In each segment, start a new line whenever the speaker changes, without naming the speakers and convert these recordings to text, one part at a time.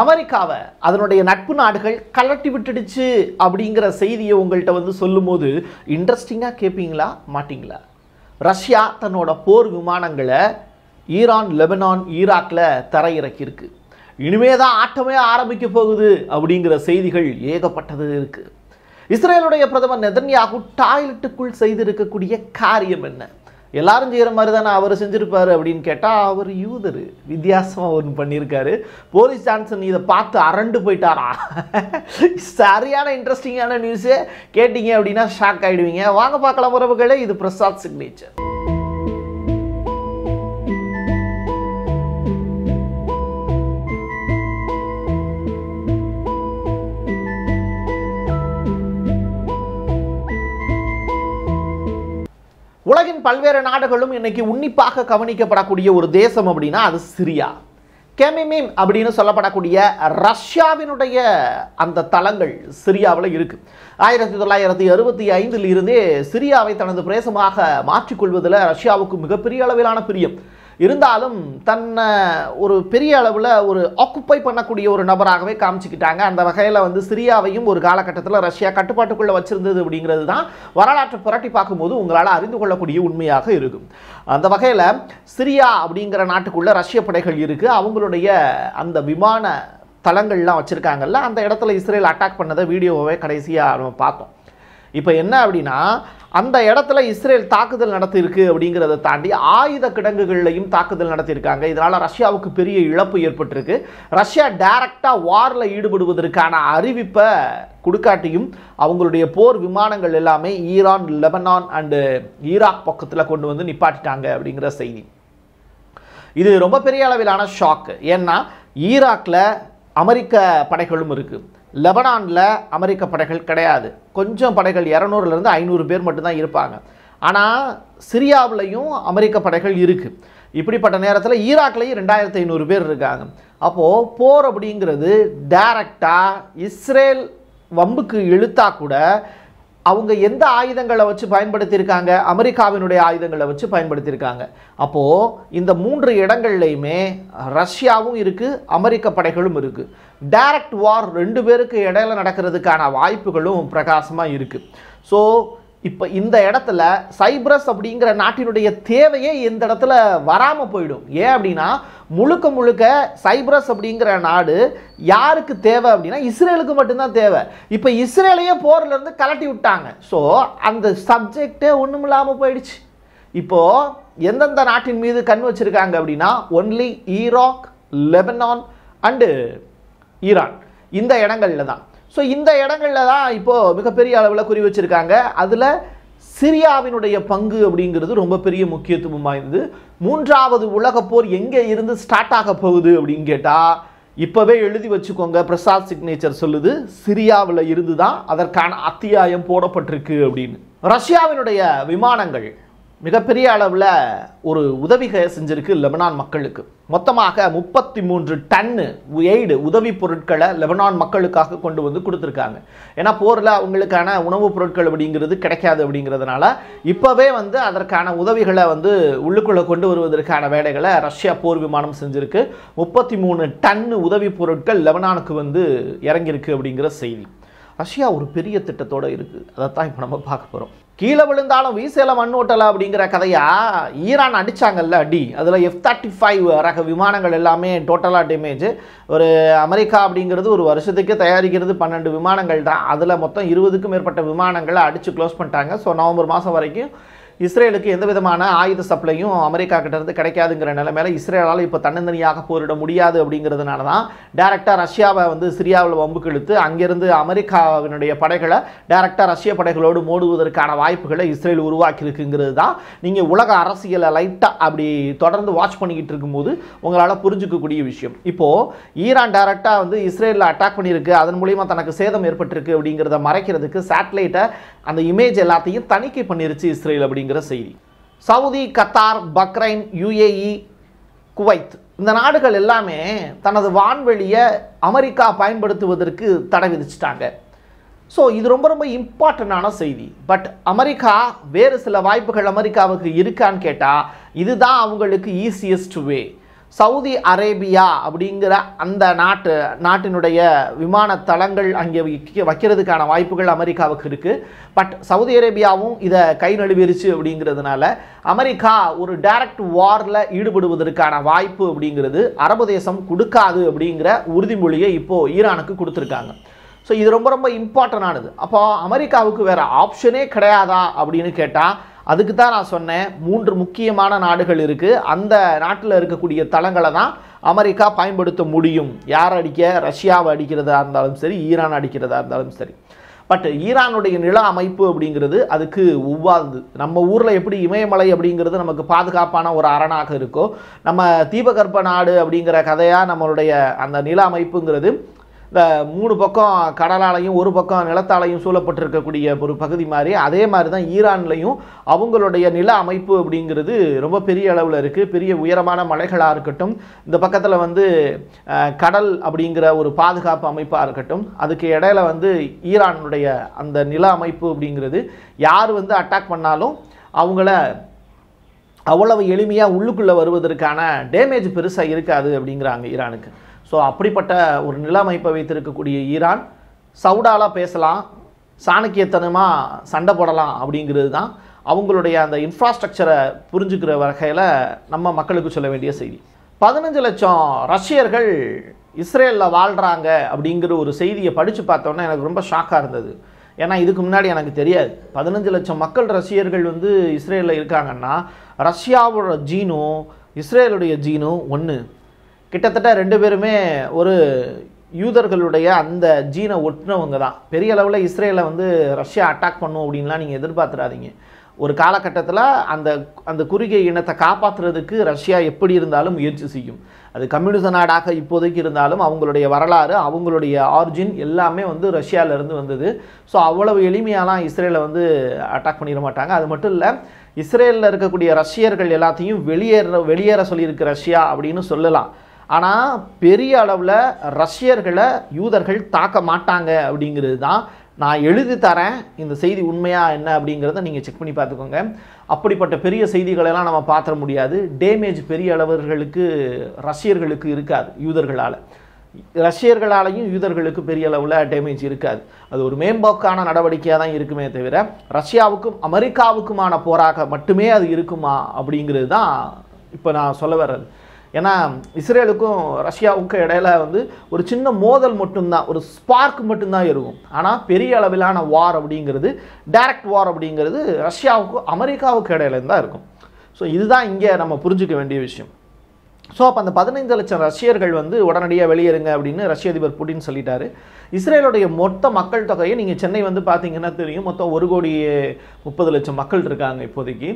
அமெரிக்காவை அதனுடைய நட்பு நாடுகள் கலட்டி விட்டுடுச்சு அப்படிங்கிற செய்தியை உங்கள்கிட்ட வந்து சொல்லும்போது இன்ட்ரெஸ்டிங்காக கேட்பீங்களா மாட்டிங்களா ரஷ்யா தன்னோட போர் விமானங்களை ஈரான் லெபனான் ஈராக்கில் தரையிறக்கியிருக்கு இனிமே தான் ஆட்டமே ஆரம்பிக்க போகுது அப்படிங்கிற செய்திகள் ஏகப்பட்டது இருக்குது இஸ்ரேலுடைய பிரதமர் நெதன்யாகு டாய்லெட்டுக்குள் செய்திருக்கக்கூடிய காரியம் என்ன எல்லாரும் செய்கிற மாதிரி தானே அவர் செஞ்சுருப்பார் அப்படின்னு கேட்டால் அவர் யூதர் வித்தியாசமாக ஒன்று பண்ணியிருக்காரு போலீஸ் ஜான்சன் இதை பார்த்து அரண்டு போயிட்டாரா சரியான இன்ட்ரெஸ்டிங்கான நியூஸே கேட்டிங்க அப்படின்னா ஷாக் ஆகிடுவீங்க வாங்க பார்க்கலாம் உறவுகளே இது பிரசாத் சிக்னேச்சர் உலகின் பல்வேறு நாடுகளும் இன்னைக்கு உன்னிப்பாக கவனிக்கப்படக்கூடிய ஒரு தேசம் அப்படின்னா அது சிரியா கெமிமிம் அப்படின்னு சொல்லப்படக்கூடிய ரஷ்யாவினுடைய அந்த தளங்கள் சிரியாவில் இருக்கு ஆயிரத்தி தொள்ளாயிரத்தி அறுபத்தி ஐந்தில் இருந்தே சிரியாவை தனது பிரேசமாக மாற்றிக்கொள்வதில் ரஷ்யாவுக்கு மிகப்பெரிய அளவிலான பிரியம் இருந்தாலும் தன்னை ஒரு பெரிய அளவில் ஒரு ஆக்குப்பை பண்ணக்கூடிய ஒரு நபராகவே காமிச்சிக்கிட்டாங்க அந்த வகையில் வந்து சிரியாவையும் ஒரு காலகட்டத்தில் ரஷ்யா கட்டுப்பாட்டுக்குள்ளே வச்சிருந்தது அப்படிங்கிறது தான் வரலாற்றை புரட்டி பார்க்கும்போது உங்களால் அறிந்து கொள்ளக்கூடிய உண்மையாக இருக்கும் அந்த வகையில் சிரியா அப்படிங்கிற நாட்டுக்குள்ளே ரஷ்ய படைகள் இருக்குது அவங்களுடைய அந்த விமான தளங்கள்லாம் வச்சுருக்காங்கல்ல அந்த இடத்துல இஸ்ரேல் அட்டாக் பண்ணதை வீடியோவை கடைசியாக நம்ம பார்த்தோம் இப்போ என்ன அப்படின்னா அந்த இடத்துல இஸ்ரேல் தாக்குதல் நடத்தியிருக்கு அப்படிங்கிறத தாண்டி ஆயுத கிடங்குகள்லையும் தாக்குதல் நடத்தியிருக்காங்க இதனால் ரஷ்யாவுக்கு பெரிய இழப்பு ஏற்பட்டிருக்கு ரஷ்யா டைரக்டாக வாரில் ஈடுபடுவதற்கான அறிவிப்பை கொடுக்காட்டியும் அவங்களுடைய போர் விமானங்கள் எல்லாமே ஈரான் லெபனான் அண்டு ஈராக் பக்கத்தில் கொண்டு வந்து நிப்பாட்டிட்டாங்க அப்படிங்கிற செய்தி இது ரொம்ப பெரிய அளவிலான ஷாக்கு ஏன்னா ஈராக்கில் அமெரிக்க படைகளும் இருக்குது லெபனானில் அமெரிக்க படைகள் கிடையாது கொஞ்சம் படைகள் இரநூறுலேருந்து ஐநூறு பேர் மட்டும்தான் இருப்பாங்க ஆனால் சிரியாவிலையும் அமெரிக்க படைகள் இருக்குது இப்படிப்பட்ட நேரத்தில் ஈராக்லேயும் ரெண்டாயிரத்து ஐநூறு பேர் இருக்காங்க அப்போது போர் அப்படிங்கிறது டேரக்டாக இஸ்ரேல் வம்புக்கு இழுத்தா கூட அவங்க எந்த ஆயுதங்களை வச்சு பயன்படுத்தியிருக்காங்க அமெரிக்காவினுடைய ஆயுதங்களை வச்சு பயன்படுத்தியிருக்காங்க அப்போது இந்த மூன்று இடங்கள்லையுமே ரஷ்யாவும் இருக்குது அமெரிக்க படைகளும் இருக்குது டைரக்ட் வார் ரெண்டு பேருக்கு இடையில நடக்கிறதுக்கான வாய்ப்புகளும் பிரகாசமாக இருக்குது ஸோ இப்போ இந்த இடத்துல சைப்ரஸ் அப்படிங்கிற நாட்டினுடைய தேவையே இந்த இடத்துல வராமல் போயிடும் ஏன் அப்படின்னா முழுக்க முழுக்க சைப்ரஸ் அப்படிங்கிற நாடு யாருக்கு தேவை அப்படின்னா இஸ்ரேலுக்கு மட்டும்தான் தேவை இப்போ இஸ்ரேலையே போர்லேருந்து கலட்டி விட்டாங்க ஸோ அந்த சப்ஜெக்டே ஒன்றும் இல்லாமல் போயிடுச்சு இப்போது எந்தெந்த நாட்டின் மீது கண் வச்சுருக்காங்க அப்படின்னா only Iraq Lebanon and Iran இந்த இடங்களில் தான் ஸோ இந்த இடங்களில் தான் இப்போது மிகப்பெரிய அளவில் குறி வச்சுருக்காங்க அதில் சிரியாவினுடைய பங்கு அப்படிங்கிறது ரொம்ப பெரிய முக்கியத்துவம் வாய்ந்தது மூன்றாவது உலகப்போர் எங்கே இருந்து ஸ்டார்ட் ஆக போகுது அப்படின்னு கேட்டால் இப்போவே எழுதி வச்சுக்கோங்க பிரசாத் சிக்னேச்சர் சொல்லுது சிரியாவில் இருந்து தான் அதற்கான அத்தியாயம் போடப்பட்டிருக்கு அப்படின்னு ரஷ்யாவினுடைய விமானங்கள் மிகப்பெரிய அளவில் ஒரு உதவிகை செஞ்சுருக்கு லெபனான் மக்களுக்கு மொத்தமாக முப்பத்தி மூன்று டன்னு எய்டு உதவி பொருட்களை லெபனான் மக்களுக்காக கொண்டு வந்து கொடுத்துருக்காங்க ஏன்னா போரில் அவங்களுக்கான உணவுப் பொருட்கள் அப்படிங்கிறது கிடைக்காது அப்படிங்கிறதுனால இப்போவே வந்து அதற்கான உதவிகளை வந்து உள்ளுக்குள்ளே கொண்டு வருவதற்கான வேலைகளை ரஷ்யா போர் விமானம் செஞ்சுருக்கு முப்பத்தி மூணு டன்னு உதவி பொருட்கள் லெபனானுக்கு வந்து இறங்கியிருக்கு அப்படிங்கிற செய்தி ரஷ்யா ஒரு பெரிய திட்டத்தோடு இருக்குது அதைத்தான் இப்போ நம்ம பார்க்க போகிறோம் கீழே விழுந்தாலும் மண் ஓட்டலை அப்படிங்கிற கதையா ஈரான் அடித்தாங்கல்ல அடி அதில் எஃப் தேர்ட்டி ஃபைவ் ரக விமானங்கள் எல்லாமே டோட்டலாக டேமேஜ் ஒரு அமெரிக்கா அப்படிங்கிறது ஒரு வருஷத்துக்கு தயாரிக்கிறது பன்னெண்டு விமானங்கள் தான் அதில் மொத்தம் இருபதுக்கும் மேற்பட்ட விமானங்களை அடித்து க்ளோஸ் பண்ணிட்டாங்க ஸோ நவம்பர் மாதம் வரைக்கும் இஸ்ரேலுக்கு எந்த விதமான ஆயுத சப்ளையும் அமெரிக்கா கிட்டேருந்து கிடைக்காதுங்கிற நிலைமையில இஸ்ரேலால் இப்போ தன்னந்தனியாக போரிட முடியாது அப்படிங்கிறதுனால தான் டேரெக்டாக ரஷ்யாவை வந்து சிரியாவில் வம்புக்கு இழுத்து அங்கேருந்து அமெரிக்காவினுடைய படைகளை டேரக்டாக ரஷ்ய படைகளோடு மோடுவதற்கான வாய்ப்புகளை இஸ்ரேல் உருவாக்கியிருக்குங்கிறது தான் நீங்கள் உலக அரசியலை லைட்டாக அப்படி தொடர்ந்து வாட்ச் பண்ணிக்கிட்டு இருக்கும்போது உங்களால் புரிஞ்சுக்கக்கூடிய விஷயம் இப்போது ஈரான் டேரெக்டாக வந்து இஸ்ரேலில் அட்டாக் பண்ணியிருக்கு அதன் மூலிமா தனக்கு சேதம் ஏற்பட்டிருக்கு அப்படிங்கிறத மறைக்கிறதுக்கு சேட்டலைட்டை அந்த இமேஜ் எல்லாத்தையும் தணிக்கை பண்ணிருச்சு இஸ்ரேல் அப்படிங்கிற அப்படிங்கிற செய்தி Saudi Qatar Bahrain UAE Kuwait இந்த நாடுகள் எல்லாமே தனது வான்வெளியை அமெரிக்கா பயன்படுத்துவதற்கு தடை விதிச்சிட்டாங்க ஸோ இது ரொம்ப ரொம்ப இம்பார்ட்டண்டான செய்தி பட் அமெரிக்கா வேறு சில வாய்ப்புகள் அமெரிக்காவுக்கு இருக்கான்னு கேட்டால் இதுதான் அவங்களுக்கு ஈஸியஸ்ட் வே சவுதி அரேபியா அப்படிங்கிற அந்த நாட்டு நாட்டினுடைய விமான தளங்கள் அங்கே வைக்கிறதுக்கான வாய்ப்புகள் அமெரிக்காவுக்கு இருக்குது பட் சவுதி அரேபியாவும் இதை கை நழுவிருச்சு அப்படிங்கிறதுனால அமெரிக்கா ஒரு டைரக்ட் வாரில் ஈடுபடுவதற்கான வாய்ப்பு அப்படிங்கிறது அரபு தேசம் கொடுக்காது அப்படிங்கிற உறுதிமொழியை இப்போது ஈரானுக்கு கொடுத்துருக்காங்க ஸோ இது ரொம்ப ரொம்ப ஆனது அப்போ அமெரிக்காவுக்கு வேறு ஆப்ஷனே கிடையாதா அப்படின்னு கேட்டால் அதுக்கு தான் நான் சொன்னேன் மூன்று முக்கியமான நாடுகள் இருக்குது அந்த நாட்டில் இருக்கக்கூடிய தளங்களை தான் அமெரிக்கா பயன்படுத்த முடியும் யார் அடிக்க ரஷ்யாவை அடிக்கிறதா இருந்தாலும் சரி ஈரான் அடிக்கிறதா இருந்தாலும் சரி பட் ஈரானுடைய நில அமைப்பு அப்படிங்கிறது அதுக்கு ஒவ்வாது நம்ம ஊரில் எப்படி இமயமலை அப்படிங்கிறது நமக்கு பாதுகாப்பான ஒரு அரணாக இருக்கோ நம்ம தீபகற்ப நாடு அப்படிங்கிற கதையாக நம்மளுடைய அந்த நில அமைப்புங்கிறது இந்த மூணு பக்கம் கடலாலையும் ஒரு பக்கம் நிலத்தாலையும் சூழப்பட்டிருக்கக்கூடிய ஒரு பகுதி மாதிரி அதே மாதிரி தான் ஈரான்லையும் அவங்களுடைய நில அமைப்பு அப்படிங்கிறது ரொம்ப பெரிய அளவில் இருக்குது பெரிய உயரமான மலைகளாக இருக்கட்டும் இந்த பக்கத்தில் வந்து கடல் அப்படிங்கிற ஒரு பாதுகாப்பு அமைப்பாக இருக்கட்டும் அதுக்கு இடையில வந்து ஈரானுடைய அந்த நில அமைப்பு அப்படிங்கிறது யார் வந்து அட்டாக் பண்ணாலும் அவங்கள அவ்வளவு எளிமையாக உள்ளுக்குள்ளே வருவதற்கான டேமேஜ் பெருசாக இருக்காது அப்படிங்கிறாங்க ஈரானுக்கு ஸோ அப்படிப்பட்ட ஒரு நில அமைப்பை வைத்திருக்கக்கூடிய ஈரான் சவுடாலாக பேசலாம் சாணக்கியத்தனமாக சண்டை போடலாம் அப்படிங்கிறது தான் அவங்களுடைய அந்த இன்ஃப்ராஸ்ட்ரக்சரை புரிஞ்சுக்கிற வகையில் நம்ம மக்களுக்கு சொல்ல வேண்டிய செய்தி பதினஞ்சு லட்சம் ரஷ்யர்கள் இஸ்ரேலில் வாழ்கிறாங்க அப்படிங்கிற ஒரு செய்தியை படித்து பார்த்தோன்னே எனக்கு ரொம்ப ஷாக்காக இருந்தது ஏன்னா இதுக்கு முன்னாடி எனக்கு தெரியாது பதினஞ்சு லட்சம் மக்கள் ரஷ்யர்கள் வந்து இஸ்ரேலில் இருக்காங்கன்னா ரஷ்யாவோட ஜீனும் இஸ்ரேலுடைய ஜீனும் ஒன்று கிட்டத்தட்ட ரெண்டு பேருமே ஒரு யூதர்களுடைய அந்த ஜீனை ஒட்டினவங்க தான் பெரிய அளவில் இஸ்ரேலை வந்து ரஷ்யா அட்டாக் பண்ணும் அப்படின்லாம் நீங்கள் எதிர்பார்த்துறாதீங்க ஒரு காலகட்டத்தில் அந்த அந்த குறுகிய இனத்தை காப்பாற்றுறதுக்கு ரஷ்யா எப்படி இருந்தாலும் முயற்சி செய்யும் அது கம்யூனிச நாடாக இப்போதைக்கு இருந்தாலும் அவங்களுடைய வரலாறு அவங்களுடைய ஆர்ஜின் எல்லாமே வந்து ரஷ்யாவிலேருந்து வந்தது ஸோ அவ்வளவு எளிமையாலாம் இஸ்ரேலை வந்து அட்டாக் பண்ணிட மாட்டாங்க அது மட்டும் இல்லை இஸ்ரேலில் இருக்கக்கூடிய ரஷ்யர்கள் எல்லாத்தையும் வெளியேற வெளியேற சொல்லியிருக்கு ரஷ்யா அப்படின்னு சொல்லலாம் ஆனால் பெரிய அளவில் ரஷ்யர்களை யூதர்கள் தாக்க மாட்டாங்க அப்படிங்கிறது தான் நான் எழுதி தரேன் இந்த செய்தி உண்மையாக என்ன அப்படிங்கிறத நீங்கள் செக் பண்ணி பார்த்துக்கோங்க அப்படிப்பட்ட பெரிய செய்திகளெல்லாம் நம்ம பார்த்துட முடியாது டேமேஜ் பெரிய அளவர்களுக்கு ரஷ்யர்களுக்கு இருக்காது யூதர்களால் ரஷ்யர்களாலையும் யூதர்களுக்கு பெரிய அளவில் டேமேஜ் இருக்காது அது ஒரு மேம்போக்கான நடவடிக்கையாக தான் இருக்குமே தவிர ரஷ்யாவுக்கும் அமெரிக்காவுக்குமான போராக மட்டுமே அது இருக்குமா அப்படிங்கிறது தான் இப்போ நான் சொல்ல வர்றது ஏன்னா இஸ்ரேலுக்கும் ரஷ்யாவுக்கும் இடையில வந்து ஒரு சின்ன மோதல் மட்டும்தான் ஒரு ஸ்பார்க் மட்டும்தான் இருக்கும் ஆனால் பெரிய அளவிலான வார் அப்படிங்கிறது டைரக்ட் வார் அப்படிங்கிறது ரஷ்யாவுக்கும் அமெரிக்காவுக்கு இடையில தான் இருக்கும் ஸோ இதுதான் இங்கே நம்ம புரிஞ்சிக்க வேண்டிய விஷயம் ஸோ அப்போ அந்த பதினைந்து லட்சம் ரஷ்யர்கள் வந்து உடனடியாக வெளியேறுங்க அப்படின்னு ரஷ்ய அதிபர் புட்டின் சொல்லிட்டாரு இஸ்ரேலுடைய மொத்த மக்கள் தொகையை நீங்கள் சென்னை வந்து பார்த்தீங்கன்னா தெரியும் மொத்தம் ஒரு கோடி முப்பது லட்சம் மக்கள் இருக்காங்க இப்போதைக்கு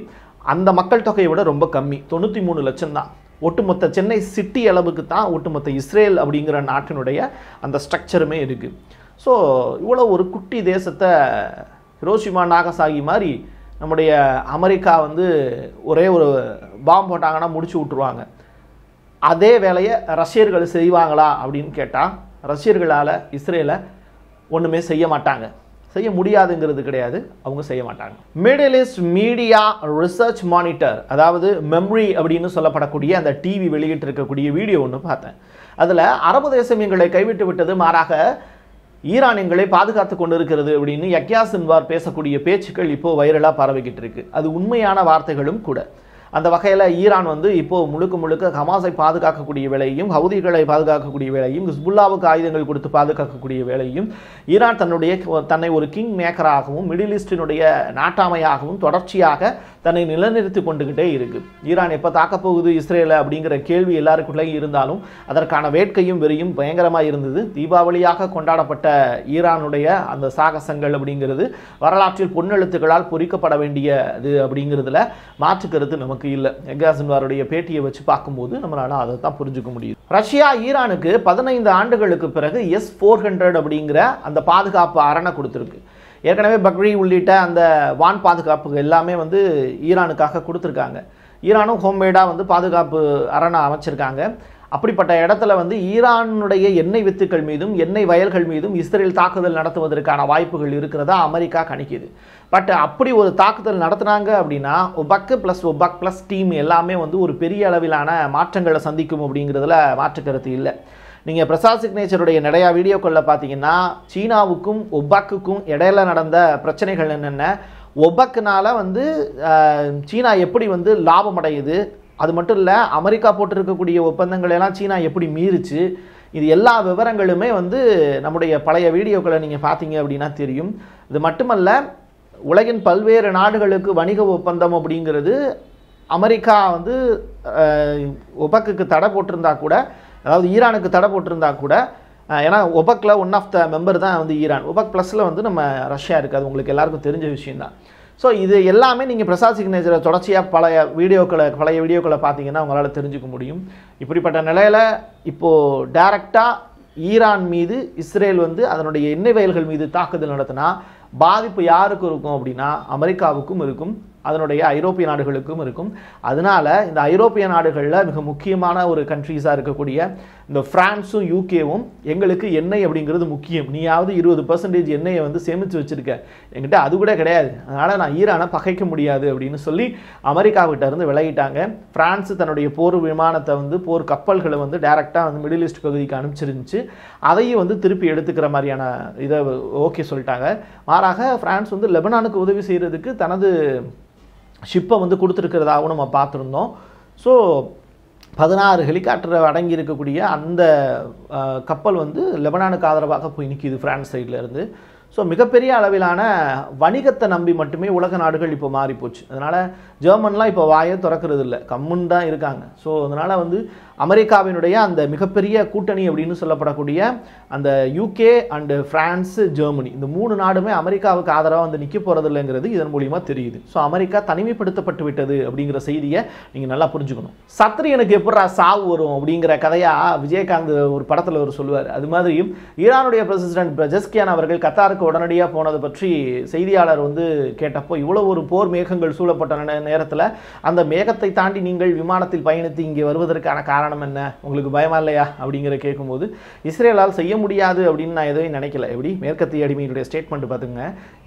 அந்த மக்கள் தொகையை விட ரொம்ப கம்மி தொண்ணூற்றி மூணு லட்சம் தான் ஒட்டுமொத்த சென்னை சிட்டி அளவுக்கு தான் ஒட்டுமொத்த இஸ்ரேல் அப்படிங்கிற நாட்டினுடைய அந்த ஸ்ட்ரக்சருமே இருக்குது ஸோ இவ்வளோ ஒரு குட்டி தேசத்தை ரோஷிமா நாகசாகி மாதிரி நம்முடைய அமெரிக்கா வந்து ஒரே ஒரு பாம்பு போட்டாங்கன்னா முடிச்சு விட்டுருவாங்க அதே வேலையை ரஷ்யர்கள் செய்வாங்களா அப்படின்னு கேட்டால் ரஷ்யர்களால் இஸ்ரேலை ஒன்றுமே செய்ய மாட்டாங்க செய்ய முடியாதுங்கிறது கிடையாது அவங்க செய்ய மாட்டாங்க Middle East Media Research Monitor அதாவது மெம்ரி அப்படின்னு சொல்லப்படக்கூடிய அந்த டிவி வெளியிட்டு இருக்கக்கூடிய வீடியோ ஒன்று பார்த்தேன் அதில் அரபு தேசம் எங்களை கைவிட்டு விட்டது மாறாக ஈரான் எங்களை பாதுகாத்து கொண்டு இருக்கிறது அப்படின்னு யக்யா சின்வார் பேசக்கூடிய பேச்சுக்கள் இப்போது வைரலாக பரவிக்கிட்டு இருக்கு அது உண்மையான வார்த்தைகளும் கூட அந்த வகையில் ஈரான் வந்து இப்போது முழுக்க முழுக்க ஹமாஸை பாதுகாக்கக்கூடிய வேலையும் ஹவுதிகளை பாதுகாக்கக்கூடிய வேலையும் ஹிஸ்புல்லாவுக்கு ஆயுதங்கள் கொடுத்து பாதுகாக்கக்கூடிய வேலையும் ஈரான் தன்னுடைய தன்னை ஒரு கிங் மேக்கராகவும் மிடில் ஈஸ்டினுடைய நாட்டாமையாகவும் தொடர்ச்சியாக தன்னை நிலைநிறுத்தி கொண்டுகிட்டே இருக்குது ஈரான் எப்போ தாக்கப்போகுது இஸ்ரேலை அப்படிங்கிற கேள்வி எல்லாருக்குள்ளேயும் இருந்தாலும் அதற்கான வேட்கையும் வெறியும் பயங்கரமாக இருந்தது தீபாவளியாக கொண்டாடப்பட்ட ஈரானுடைய அந்த சாகசங்கள் அப்படிங்கிறது வரலாற்றில் பொன்னெழுத்துக்களால் பொறிக்கப்பட வேண்டியது அப்படிங்கிறதுல மாற்றுக்கிறது நமக்கு நமக்கு இல்லை எகாசன்வாருடைய பேட்டியை வச்சு பார்க்கும்போது நம்மளால் அதை தான் புரிஞ்சுக்க முடியுது ரஷ்யா ஈரானுக்கு பதினைந்து ஆண்டுகளுக்கு பிறகு எஸ் ஃபோர் ஹண்ட்ரட் அப்படிங்கிற அந்த பாதுகாப்பு அரணை கொடுத்துருக்கு ஏற்கனவே பக்ரி உள்ளிட்ட அந்த வான் பாதுகாப்பு எல்லாமே வந்து ஈரானுக்காக கொடுத்துருக்காங்க ஈரானும் ஹோம்மேடாக வந்து பாதுகாப்பு அரணை அமைச்சிருக்காங்க அப்படிப்பட்ட இடத்துல வந்து ஈரானுடைய எண்ணெய் வித்துக்கள் மீதும் எண்ணெய் வயல்கள் மீதும் இஸ்ரேல் தாக்குதல் நடத்துவதற்கான வாய்ப்புகள் இருக்கிறதா அமெரிக்கா கணிக்குது பட் அப்படி ஒரு தாக்குதல் நடத்துனாங்க அப்படின்னா OPEC plus OPEC plus team எல்லாமே வந்து ஒரு பெரிய அளவிலான மாற்றங்களை சந்திக்கும் அப்படிங்கிறதுல மாற்றுக்கருத்து இல்லை நீங்கள் பிரசாத் சிக்னேச்சருடைய நிறையா வீடியோக்களில் பார்த்தீங்கன்னா சீனாவுக்கும் ஒபக்குக்கும் இடையில நடந்த பிரச்சனைகள் என்னென்ன ஒபக்குனால் வந்து சீனா எப்படி வந்து லாபம் அடையுது அது மட்டும் இல்லை அமெரிக்கா போட்டிருக்கக்கூடிய ஒப்பந்தங்கள் எல்லாம் சீனா எப்படி மீறிச்சு இது எல்லா விவரங்களுமே வந்து நம்முடைய பழைய வீடியோக்களை நீங்கள் பார்த்தீங்க அப்படின்னா தெரியும் இது மட்டுமல்ல உலகின் பல்வேறு நாடுகளுக்கு வணிக ஒப்பந்தம் அப்படிங்கிறது அமெரிக்கா வந்து ஒபக்குக்கு தடை போட்டிருந்தா கூட அதாவது ஈரானுக்கு தடை போட்டிருந்தா கூட ஏன்னா ஒபக்கில் ஒன் ஆஃப் த மெம்பர் தான் வந்து ஈரான் ஒபக் ப்ளஸில் வந்து நம்ம ரஷ்யா இருக்குது அது உங்களுக்கு எல்லாருக்கும் தெரிஞ்ச விஷயந்தான் ஸோ இது எல்லாமே நீங்கள் பிரசாத் சிக்னேச்சரை தொடர்ச்சியாக பழைய வீடியோக்களை பழைய வீடியோக்களை பார்த்தீங்கன்னா உங்களால் தெரிஞ்சுக்க முடியும் இப்படிப்பட்ட நிலையில் இப்போது டைரெக்டாக ஈரான் மீது இஸ்ரேல் வந்து அதனுடைய எண்ணெய் வயல்கள் மீது தாக்குதல் நடத்தினா பாதிப்பு யாருக்கும் இருக்கும் அப்படின்னா அமெரிக்காவுக்கும் இருக்கும் அதனுடைய ஐரோப்பிய நாடுகளுக்கும் இருக்கும் அதனால் இந்த ஐரோப்பிய நாடுகளில் மிக முக்கியமான ஒரு கண்ட்ரீஸாக இருக்கக்கூடிய இந்த ஃப்ரான்ஸும் யூகேவும் எங்களுக்கு எண்ணெய் அப்படிங்கிறது முக்கியம் நீயாவது இருபது பர்சன்டேஜ் எண்ணெயை வந்து சேமித்து வச்சுருக்க என்கிட்ட அது கூட கிடையாது அதனால் நான் ஈரானை பகைக்க முடியாது அப்படின்னு சொல்லி அமெரிக்காவிட்ட இருந்து விலகிட்டாங்க ஃப்ரான்ஸ் தன்னுடைய போர் விமானத்தை வந்து போர் கப்பல்களை வந்து டைரெக்டாக வந்து மிடில் ஈஸ்ட் பகுதிக்கு அனுப்பிச்சிருந்துச்சு அதையும் வந்து திருப்பி எடுத்துக்கிற மாதிரியான இதை ஓகே சொல்லிட்டாங்க மாறாக ஃப்ரான்ஸ் வந்து லெபனானுக்கு உதவி செய்கிறதுக்கு தனது ஷிப்பை வந்து கொடுத்துருக்கிறதாகவும் நம்ம பார்த்துருந்தோம் ஸோ பதினாறு ஹெலிகாப்டர் அடங்கி இருக்கக்கூடிய அந்த கப்பல் வந்து லெபனானுக்கு ஆதரவாக போய் நிற்கிது ஃப்ரான்ஸ் சைட்லேருந்து ஸோ மிகப்பெரிய அளவிலான வணிகத்தை நம்பி மட்டுமே உலக நாடுகள் இப்போ மாறிப்போச்சு அதனால் ஜெர்மன்லாம் இப்போ வாயை திறக்கிறது இல்லை கம்முன்னு தான் இருக்காங்க ஸோ அதனால் வந்து அமெரிக்காவினுடைய அந்த மிகப்பெரிய கூட்டணி அப்படின்னு சொல்லப்படக்கூடிய அந்த யூகே அண்டு ஃப்ரான்ஸு ஜெர்மனி இந்த மூணு நாடுமே அமெரிக்காவுக்கு ஆதரவாக வந்து நிற்க போகிறது இல்லைங்கிறது இதன் மூலியமாக தெரியுது ஸோ அமெரிக்கா தனிமைப்படுத்தப்பட்டு விட்டது அப்படிங்கிற செய்தியை நீங்கள் நல்லா புரிஞ்சுக்கணும் எனக்கு எப்படா சாவு வரும் அப்படிங்கிற கதையாக விஜயகாந்த் ஒரு படத்தில் ஒரு சொல்லுவார் அது மாதிரியும் ஈரானுடைய பிரசிடென்ட் பிரஜஸ்கியான் அவர்கள் கத்தாருக்கு உடனடியாக போனது பற்றி செய்தியாளர் வந்து கேட்டப்போ இவ்வளோ ஒரு போர் மேகங்கள் சூழப்பட்ட நேரத்தில் அந்த மேகத்தை தாண்டி நீங்கள் விமானத்தில் பயணித்து இங்கே வருவதற்கான காரணம் என்ன உங்களுக்கு பயமா இல்லையா அப்படிங்கிற கேட்கும்போது இஸ்ரேலால் செய்ய முடியாது அப்படின்னு நான் எதுவும் நினைக்கல எப்படி மேற்கத்திய அடிமையினுடைய ஸ்டேட்மெண்ட் பார்த்துங்க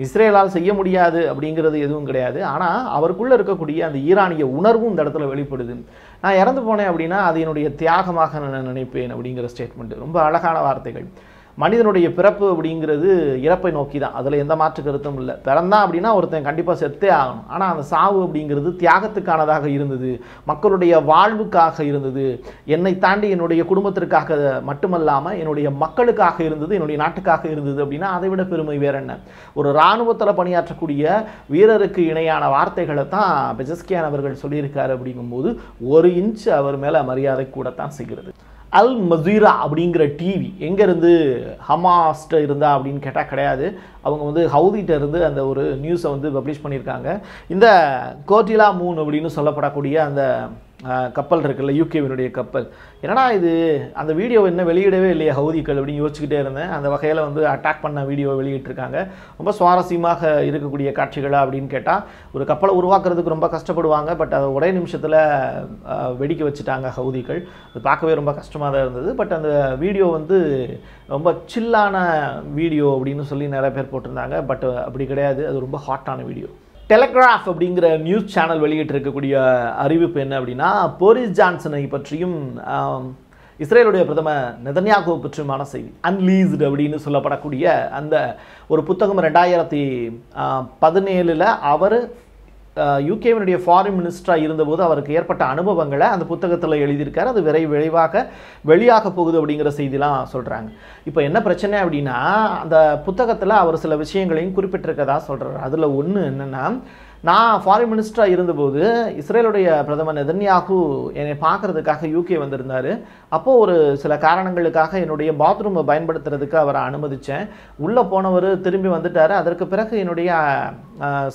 இஸ்ரேலால் செய்ய முடியாது அப்படிங்கிறது எதுவும் கிடையாது ஆனால் அவருக்குள்ளே இருக்கக்கூடிய அந்த ஈரானிய உணர்வும் இந்த இடத்துல வெளிப்படுது நான் இறந்து போனேன் அப்படின்னா அது என்னுடைய தியாகமாக நான் நினைப்பேன் அப்படிங்கிற ஸ்டேட்மெண்ட் ரொம்ப அழகான வார்த்தைகள் மனிதனுடைய பிறப்பு அப்படிங்கிறது இறப்பை நோக்கி தான் அதில் எந்த மாற்று கருத்தும் இல்லை பிறந்தான் அப்படின்னா ஒருத்தன் கண்டிப்பாக செத்தே ஆகணும் ஆனால் அந்த சாவு அப்படிங்கிறது தியாகத்துக்கானதாக இருந்தது மக்களுடைய வாழ்வுக்காக இருந்தது என்னை தாண்டி என்னுடைய குடும்பத்திற்காக மட்டுமல்லாமல் என்னுடைய மக்களுக்காக இருந்தது என்னுடைய நாட்டுக்காக இருந்தது அப்படின்னா அதை விட பெருமை வேற என்ன ஒரு இராணுவத்தில் பணியாற்றக்கூடிய வீரருக்கு இணையான வார்த்தைகளை தான் பெஜஸ்கியான் அவர்கள் சொல்லியிருக்காரு அப்படிங்கும்போது ஒரு இன்ச் அவர் மேலே மரியாதை கூடத்தான் செய்கிறது அல் மசீரா அப்படிங்கிற டிவி எங்கேருந்து ஹமாஸ்ட்டு இருந்தா அப்படின்னு கேட்டால் கிடையாது அவங்க வந்து ஹவுதிட்ட இருந்து அந்த ஒரு நியூஸை வந்து பப்ளிஷ் பண்ணியிருக்காங்க இந்த கோட்டிலா மூன் அப்படின்னு சொல்லப்படக்கூடிய அந்த கப்பல் இருக்குல்ல யூகேவினுடைய கப்பல் என்னடா இது அந்த வீடியோ என்ன வெளியிடவே இல்லையா ஹவுதிக்கள் அப்படின்னு யோசிச்சுக்கிட்டே இருந்தேன் அந்த வகையில் வந்து அட்டாக் பண்ண வீடியோ வெளியிட்டிருக்காங்க ரொம்ப சுவாரஸ்யமாக இருக்கக்கூடிய காட்சிகளாக அப்படின்னு கேட்டால் ஒரு கப்பலை உருவாக்குறதுக்கு ரொம்ப கஷ்டப்படுவாங்க பட் அதை ஒரே நிமிஷத்தில் வெடிக்க வச்சுட்டாங்க ஹவுதிகள் அது பார்க்கவே ரொம்ப கஷ்டமாக தான் இருந்தது பட் அந்த வீடியோ வந்து ரொம்ப சில்லான வீடியோ அப்படின்னு சொல்லி நிறைய பேர் போட்டிருந்தாங்க பட் அப்படி கிடையாது அது ரொம்ப ஹாட்டான வீடியோ டெலகிராஃப் அப்படிங்கிற நியூஸ் சேனல் வெளியிட்டிருக்கக்கூடிய அறிவிப்பு என்ன அப்படின்னா போரிஸ் ஜான்சனை பற்றியும் இஸ்ரேலுடைய பிரதமர் நெதன்யாகுவை பற்றியுமான செய்தி அன்லீஸ்டு அப்படின்னு சொல்லப்படக்கூடிய அந்த ஒரு புத்தகம் ரெண்டாயிரத்தி பதினேழில் அவர் யூகேவினுடைய ஃபாரின் மினிஸ்டராக இருந்தபோது அவருக்கு ஏற்பட்ட அனுபவங்களை அந்த புத்தகத்தில் எழுதியிருக்காரு அது விரை விளைவாக வெளியாக போகுது அப்படிங்கிற செய்திலாம் சொல்கிறாங்க இப்போ என்ன பிரச்சனை அப்படின்னா அந்த புத்தகத்தில் அவர் சில விஷயங்களையும் குறிப்பிட்டிருக்கதா சொல்கிறார் அதில் ஒன்று என்னென்னா நான் ஃபாரின் மினிஸ்டராக இருந்தபோது இஸ்ரேலுடைய பிரதமர் நெதன்யாகு என்னை பார்க்குறதுக்காக யூகே வந்திருந்தார் அப்போது ஒரு சில காரணங்களுக்காக என்னுடைய பாத்ரூமை பயன்படுத்துறதுக்கு அவரை அனுமதித்தேன் உள்ளே போனவர் திரும்பி வந்துட்டார் அதற்கு பிறகு என்னுடைய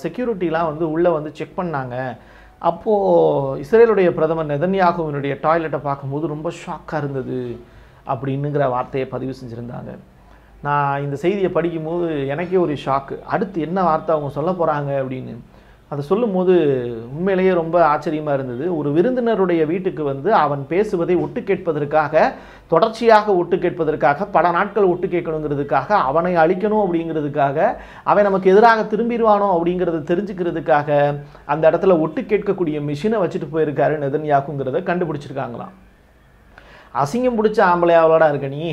செக்யூரிட்டிலாம் வந்து உள்ளே வந்து செக் பண்ணாங்க அப்போது இஸ்ரேலுடைய பிரதமர் நெதன்யாகுவினுடைய டாய்லெட்டை பார்க்கும்போது ரொம்ப ஷாக்காக இருந்தது அப்படின்னுங்கிற வார்த்தையை பதிவு செஞ்சுருந்தாங்க நான் இந்த செய்தியை படிக்கும்போது எனக்கே ஒரு ஷாக்கு அடுத்து என்ன வார்த்தை அவங்க சொல்ல போகிறாங்க அப்படின்னு அதை சொல்லும்போது உண்மையிலேயே ரொம்ப ஆச்சரியமாக இருந்தது ஒரு விருந்தினருடைய வீட்டுக்கு வந்து அவன் பேசுவதை ஒட்டு கேட்பதற்காக தொடர்ச்சியாக ஒட்டு கேட்பதற்காக பல நாட்கள் ஒட்டு கேட்கணுங்கிறதுக்காக அவனை அழிக்கணும் அப்படிங்கிறதுக்காக அவன் நமக்கு எதிராக திரும்பிடுவானோ அப்படிங்கிறத தெரிஞ்சுக்கிறதுக்காக அந்த இடத்துல ஒட்டு கேட்கக்கூடிய மிஷினை வச்சுட்டு போயிருக்காரு நெதன்யாக்குங்கிறத கண்டுபிடிச்சிருக்காங்களாம் அசிங்கம் பிடிச்ச அவளோட இருக்க நீ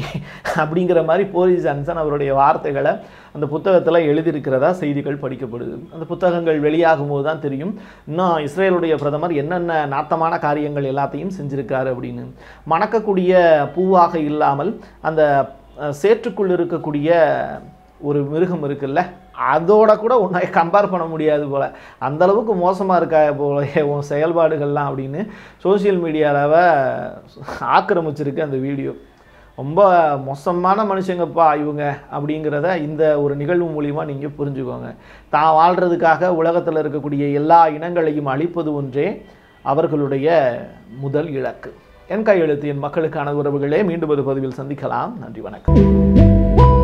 அப்படிங்கிற மாதிரி போரிஸ் ஜான்சன் அவருடைய வார்த்தைகளை அந்த புத்தகத்தில் எழுதியிருக்கிறதா செய்திகள் படிக்கப்படுது அந்த புத்தகங்கள் வெளியாகும் போது தான் தெரியும் இன்னும் இஸ்ரேலுடைய பிரதமர் என்னென்ன நாத்தமான காரியங்கள் எல்லாத்தையும் செஞ்சுருக்காரு அப்படின்னு மணக்கக்கூடிய பூவாக இல்லாமல் அந்த சேற்றுக்குள் இருக்கக்கூடிய ஒரு மிருகம் இருக்குல்ல அதோட கூட உன்னை கம்பேர் பண்ண முடியாது போல் அந்தளவுக்கு மோசமாக இருக்கா போல உன் செயல்பாடுகள்லாம் அப்படின்னு சோசியல் மீடியாவில் ஆக்கிரமிச்சிருக்கு அந்த வீடியோ ரொம்ப மோசமான மனுஷங்கப்பா இவங்க அப்படிங்கிறத இந்த ஒரு நிகழ்வு மூலிமா நீங்கள் புரிஞ்சுக்கோங்க தான் வாழ்கிறதுக்காக உலகத்தில் இருக்கக்கூடிய எல்லா இனங்களையும் அழிப்பது ஒன்றே அவர்களுடைய முதல் இலக்கு என் கையெழுத்து என் மக்களுக்கான உறவுகளே மீண்டும் ஒரு பதிவில் சந்திக்கலாம் நன்றி வணக்கம்